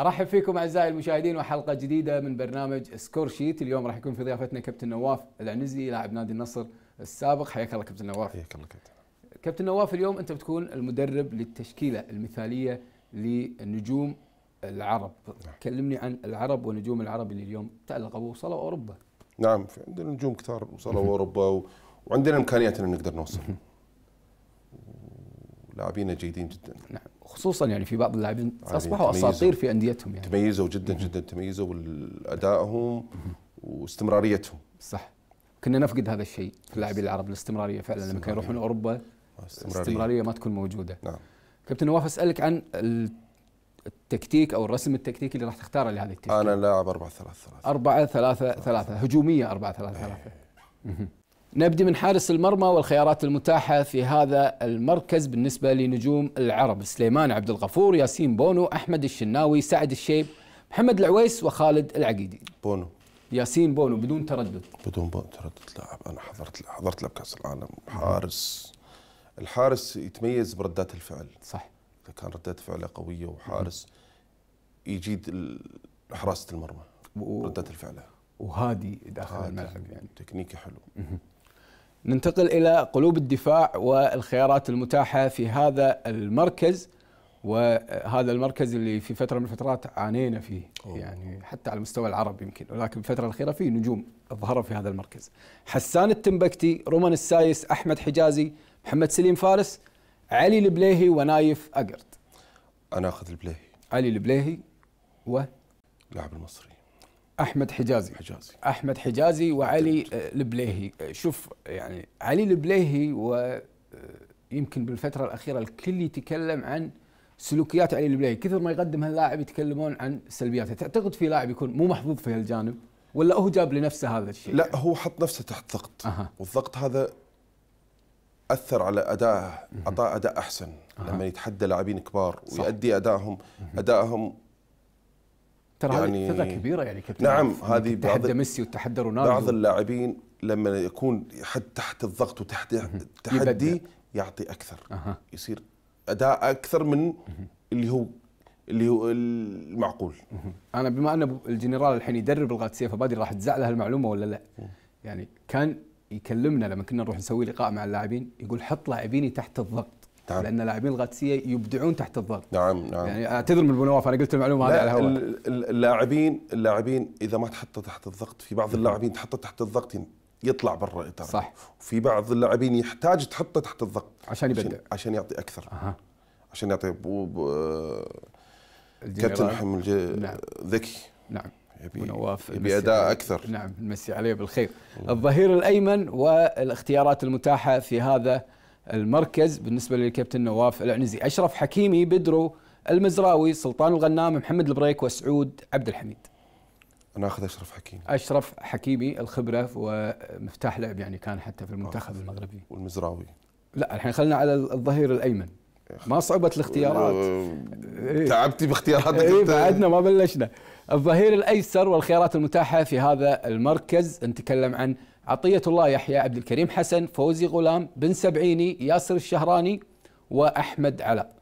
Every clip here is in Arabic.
ارحب فيكم اعزائي المشاهدين وحلقه جديده من برنامج سكور شيت اليوم راح يكون في ضيافتنا كابتن نواف العنزي لاعب نادي النصر السابق حياك الله كابتن نواف حياك الله كابتن كابتن نواف اليوم انت بتكون المدرب للتشكيله المثاليه للنجوم العرب نعم. كلمني عن العرب ونجوم العرب اللي اليوم تألقوا ووصلوا اوروبا نعم في عندنا نجوم كثار وصلوا اوروبا و... وعندنا امكانيات ان نقدر نوصل لاعبين جيدين جدا نعم خصوصا يعني في بعض اللاعبين يعني اصبحوا اساطير في انديتهم يعني تميزوا جدا جدا تميزوا بادائهم واستمراريتهم صح كنا نفقد هذا الشيء في اللاعبين العرب الاستمراريه فعلا لما كانوا يروحون اوروبا استمرارية. استمراريه ما تكون موجوده نعم كابتن نواف اسالك عن التكتيك او الرسم التكتيكي اللي راح تختاره لهذه التشكيله انا لاعب 4 3 3 4 3 3 هجوميه 4 3 3 نبدي من حارس المرمى والخيارات المتاحة في هذا المركز بالنسبة لنجوم العرب سليمان عبد الغفور ياسين بونو أحمد الشناوي سعد الشيب محمد العويس وخالد العقيدي بونو ياسين بونو بدون تردد بدون تردد لاعب أنا حضرت حضرت له بكأس العالم حارس الحارس يتميز بردات الفعل صح إذا كان ردات فعله قوية وحارس يجيد حراسة المرمى ردات الفعل وهادي داخل الملعب يعني تكنيكي حلو ننتقل الى قلوب الدفاع والخيارات المتاحه في هذا المركز وهذا المركز اللي في فتره من الفترات عانينا فيه أوه. يعني حتى على المستوى العربي يمكن ولكن الفتره الاخيره في نجوم ظهروا في هذا المركز حسان التنبكتي رومان السايس احمد حجازي محمد سليم فارس علي البليهي ونايف اقرد انا اخذ البليهي علي البليهي و لاعب المصري احمد حجازي حجازي احمد حجازي وعلي البليهي آه، آه، شوف يعني علي البليهي ويمكن آه، بالفتره الاخيره الكل يتكلم عن سلوكيات علي البليهي كثر ما يقدم هاللاعب يتكلمون عن سلبياته تعتقد في لاعب يكون مو محظوظ في هالجانب ولا هو جاب لنفسه هذا الشيء لا هو حط نفسه تحت ضغط أه. والضغط هذا اثر على ادائه اعطاه اداء احسن أه. لما يتحدى لاعبين كبار ويؤدي ادائهم ادائهم ترى يعني ثقه كبيره يعني كابتن نعم هذه بعض تحدى ميسي وتحدى رونالدو بعض اللاعبين لما يكون حد تحت الضغط وتحت التحدي يعطي اكثر أه. يصير اداء اكثر من اللي هو اللي هو المعقول انا بما ان الجنرال الحين يدرب القادسيه فبادري راح تزعله هالمعلومه ولا لا يعني كان يكلمنا لما كنا نروح نسوي لقاء مع اللاعبين يقول حط لاعبيني تحت الضغط نعم. لان لاعبين القادسيه يبدعون تحت الضغط نعم نعم يعني اعتذر من بنواف انا قلت المعلومه هذه على الهواء اللاعبين اللاعبين اذا ما تحط تحت الضغط في بعض نعم. اللاعبين تحط تحت الضغط يطلع برا اطار صح وفي بعض اللاعبين يحتاج تحطه تحت الضغط عشان يبدع عشان, عشان يعطي اكثر أه. عشان يعطي بوب آه، كابتن نعم. ذكي نعم يبي نواف يبي اداء اكثر نعم نمسي عليه بالخير نعم. الظهير الايمن والاختيارات المتاحه في هذا المركز بالنسبه للكابتن نواف العنزي اشرف حكيمي بدرو المزراوي سلطان الغنام محمد البريك وسعود عبد الحميد انا اخذ اشرف حكيمي اشرف حكيمي الخبره ومفتاح لعب يعني كان حتى في المنتخب المغربي والمزراوي لا الحين خلينا على الظهير الايمن ما صعوبه الاختيارات أه، تعبتي باختياراتك اي بعدنا ما بلشنا الظهير الايسر والخيارات المتاحه في هذا المركز نتكلم عن عطية الله يحيى عبد الكريم حسن فوزي غلام بن سبعيني ياسر الشهراني وأحمد علاء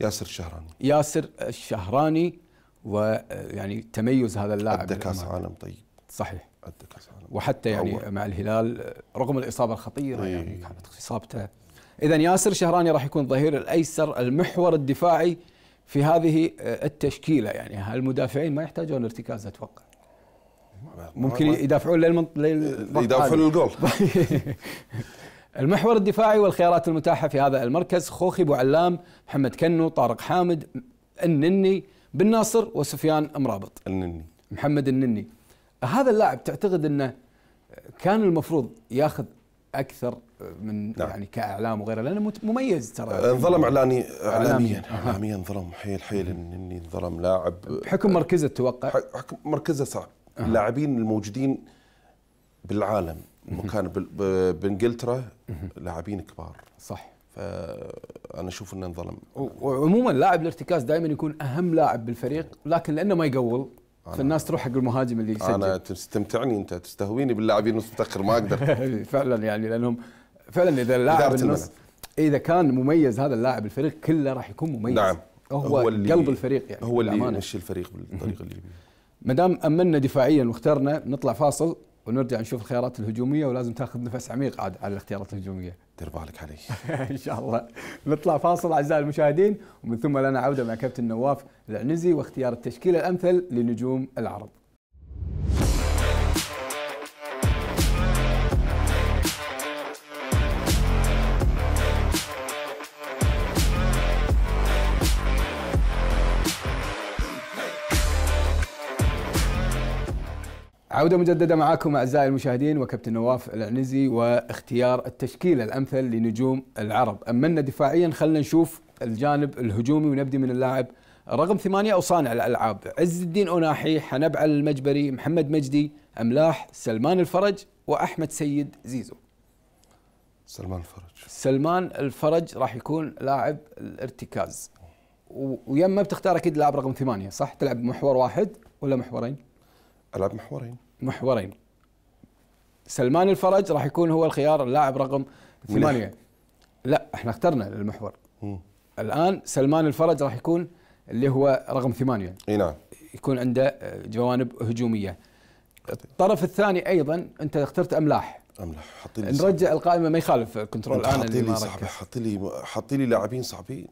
ياسر الشهراني ياسر الشهراني ويعني آه، تميز هذا اللاعب أدى كأس عالم طيب صحيح أدى كأس عالم وحتى يعني أول. مع الهلال آه، رغم الإصابة الخطيرة أي. يعني كانت إصابته إذا ياسر الشهراني راح يكون ظهير الأيسر المحور الدفاعي في هذه آه، التشكيلة يعني المدافعين ما يحتاجون ارتكاز أتوقع ممكن يدافعون لين يدافعون الجول المحور الدفاعي والخيارات المتاحه في هذا المركز خوخي ابو علام محمد كنو طارق حامد النني بن ناصر وسفيان مرابط النني محمد النني هذا اللاعب تعتقد انه كان المفروض ياخذ اكثر من نعم. يعني كاعلام وغيره لانه مميز ترى انظلم أه، اعلاني اعلاميا اعلاميا انظلم حيل حيل اني انظلم لاعب بحكم مركزه اتوقع حكم مركزه صعب اللاعبين الموجودين بالعالم مكان بانجلترا لاعبين كبار صح فانا اشوف انه انظلم وعموما لاعب الارتكاز دائما يكون اهم لاعب بالفريق لكن لانه ما يقول فالناس تروح حق المهاجم اللي يسجل انا تستمتعني انت تستهويني باللاعبين متاخر ما اقدر فعلا يعني لانهم فعلا اذا اللاعب النص اذا كان مميز هذا اللاعب الفريق كله راح يكون مميز نعم هو, هو اللي قلب الفريق يعني هو اللي يمشي الفريق بالطريقه اللي ما دام امننا دفاعيا واخترنا نطلع فاصل ونرجع نشوف الخيارات الهجوميه ولازم تاخذ نفس عميق عاد على الاختيارات الهجوميه. دير بالك علي. ان شاء الله نطلع فاصل اعزائي المشاهدين ومن ثم لنا عوده مع كابتن نواف العنزي واختيار التشكيله الامثل لنجوم العرب. عودة مجددة معاكم أعزائي المشاهدين وكابتن نواف العنزي واختيار التشكيلة الأمثل لنجوم العرب أمنا دفاعيا خلنا نشوف الجانب الهجومي ونبدي من اللاعب رقم ثمانية أو صانع الألعاب عز الدين أوناحي حنبع المجبري محمد مجدي أملاح سلمان الفرج وأحمد سيد زيزو سلمان الفرج سلمان الفرج راح يكون لاعب الارتكاز ويما بتختار أكيد لاعب رقم ثمانية صح تلعب محور واحد ولا محورين؟ ألعب محورين محورين سلمان الفرج راح يكون هو الخيار اللاعب رقم ثمانية لا احنا اخترنا المحور م. الان سلمان الفرج راح يكون اللي هو رقم ثمانية اي نعم يكون عنده آه، جوانب هجومية الطرف الثاني ايضا انت اخترت املاح املاح حط لي نرجع القائمة ما يخالف كنترول آه، الان حطي لي صعبة حط لي حطي لي لاعبين صعبين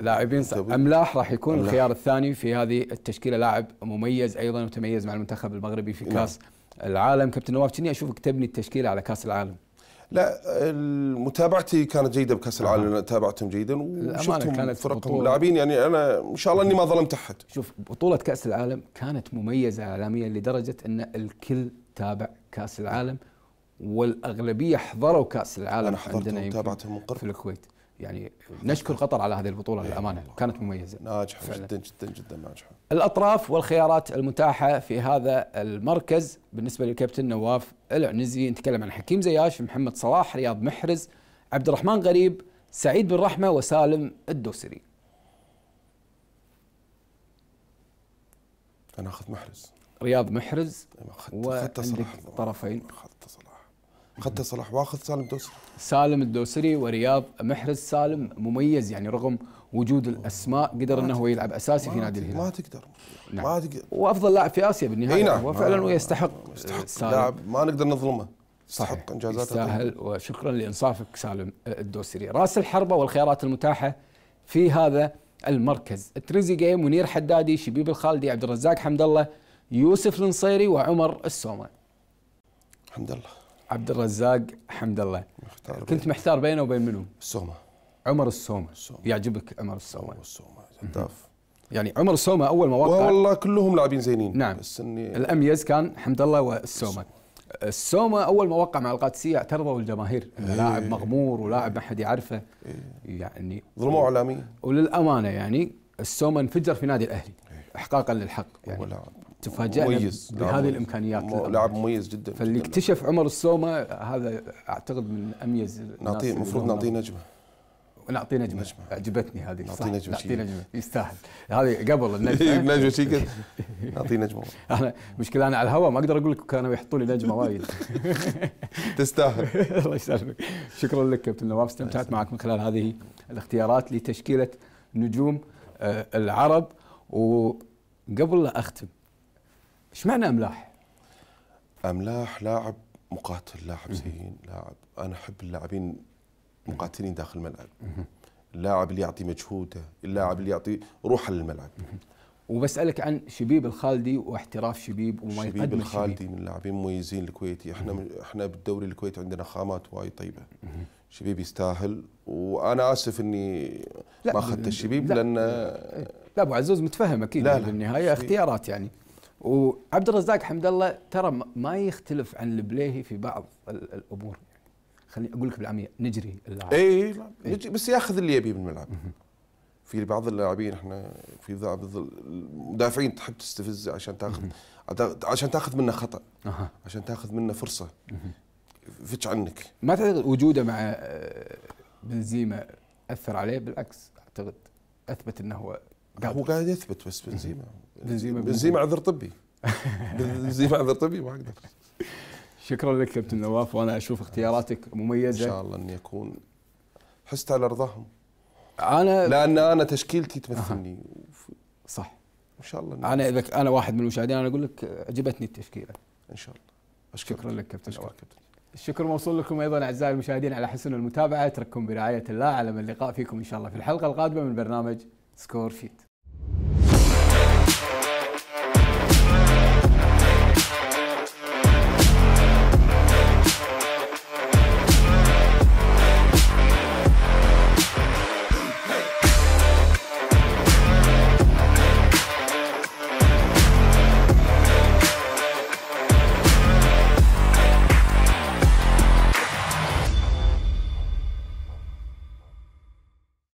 لاعبين املاح راح يكون أملاح. الخيار الثاني في هذه التشكيله لاعب مميز ايضا وتميز مع المنتخب المغربي في نعم. كاس لا. العالم كابتن نواف كني اشوفك تبني التشكيله على كاس العالم لا متابعتي كانت جيده بكاس العالم تابعتهم جيدا وشفتهم فرقهم لاعبين يعني انا ان شاء الله اني ما ظلمت احد شوف بطوله كاس العالم كانت مميزه اعلاميا لدرجه ان الكل تابع كاس العالم والاغلبيه حضروا كاس العالم انا حضرتهم في الكويت يعني نشكر قطر على هذه البطوله إيه. للامانه كانت مميزه ناجحه فعلا. جدا جدا جدا ناجحه الاطراف والخيارات المتاحه في هذا المركز بالنسبه للكابتن نواف العنزي نتكلم عن حكيم زياش محمد صلاح رياض محرز عبد الرحمن غريب سعيد بن رحمه وسالم الدوسري انا اخذ محرز رياض محرز اخذت طرفين اخذت صلاح اخذت صلاح واخذ سالم الدوسري سالم الدوسري ورياض محرز سالم مميز يعني رغم وجود الاسماء قدر انه هو يلعب اساسي في نادي الهلال ما تقدر نعم. ما تقدر وافضل لاعب في اسيا بالنهايه اي نعم هو فعلا ويستحق يستحق لاعب ما نقدر نظلمه يستحق انجازاته يستاهل وشكرا لانصافك سالم الدوسري راس الحربه والخيارات المتاحه في هذا المركز تريزيجيه منير حدادي شبيب الخالدي عبد الرزاق حمد الله يوسف النصيري وعمر السومه حمد الله عبد الرزاق حمد الله كنت بيه. محتار بينه وبين منو؟ السومه عمر السومه السومه يعجبك عمر السومه السومه هداف يعني عمر السومه اول ما وقع والله كلهم لاعبين زينين نعم بس اني الاميز كان حمد الله والسومه السومة اول ما وقع مع القادسيه اعترضوا الجماهير انه إيه. لاعب مغمور ولاعب ما حد يعرفه إيه. يعني ظلموه اعلاميا وللامانه يعني السومه انفجر في نادي الاهلي إيه. احقاقا للحق يعني تفاجئنا مميز بهذه الامكانيات لاعب مميز جدا فاللي اكتشف عمر السومه هذا اعتقد من اميز نعطيه المفروض نعطيه نجمه نعطيه نجمه نجمة. عجبتني هذه نعطيه نجمه نعطيه نجمه يستاهل هذه قبل النجمه نجمه كذا نعطيه نجمه انا مشكله انا على الهواء ما اقدر اقول لك كانوا يحطوا لي نجمه وايد تستاهل الله يسلمك شكرا لك كابتن نواف استمتعت معك من خلال هذه الاختيارات لتشكيله نجوم آه، العرب وقبل لا اختم ايش معنى املاح؟ املاح لاعب مقاتل لاعب زين لاعب انا احب اللاعبين مقاتلين داخل الملعب اللاعب اللي يعطي مجهوده اللاعب اللي يعطي روح للملعب وبسالك عن شبيب الخالدي واحتراف شبيب وما يقدم شبيب الخالدي من اللاعبين المميزين الكويتي احنا احنا بالدوري الكويتي عندنا خامات وايد طيبه شبيب يستاهل وانا اسف اني ما اخذت الشبيب لا لان لا ابو عزوز متفهم اكيد لا يعني لا بالنهايه اختيارات يعني وعبد الرزاق حمد الله ترى ما يختلف عن البليهي في بعض الامور خليني اقول لك بالعاميه نجري اللاعب اي نجري بس ياخذ اللي يبيه من الملعب في بعض اللاعبين احنا في بعض المدافعين تحب تستفزه عشان تاخذ عشان تاخذ منه خطا عشان تاخذ منه فرصه فتش عنك ما تعتقد وجوده مع آه، بنزيما اثر عليه بالعكس اعتقد اثبت انه هو هو قاعد يثبت بس بنزيما بنزيما بنزيما عذر طبي بنزيما عذر طبي ما اقدر شكرا لك كابتن نواف وانا اشوف اختياراتك مميزه ان شاء الله اني اكون حست على رضاهم انا لان انا تشكيلتي تمثلني أه. صح ان شاء الله انا اذا انا واحد من المشاهدين انا اقول لك عجبتني التشكيله ان شاء الله أشكرك. شكرا لك كابتن نواف الشكر موصول لكم ايضا اعزائي المشاهدين على حسن المتابعه اترككم برعايه الله على اللقاء فيكم ان شاء الله في الحلقه القادمه من برنامج سكور شيت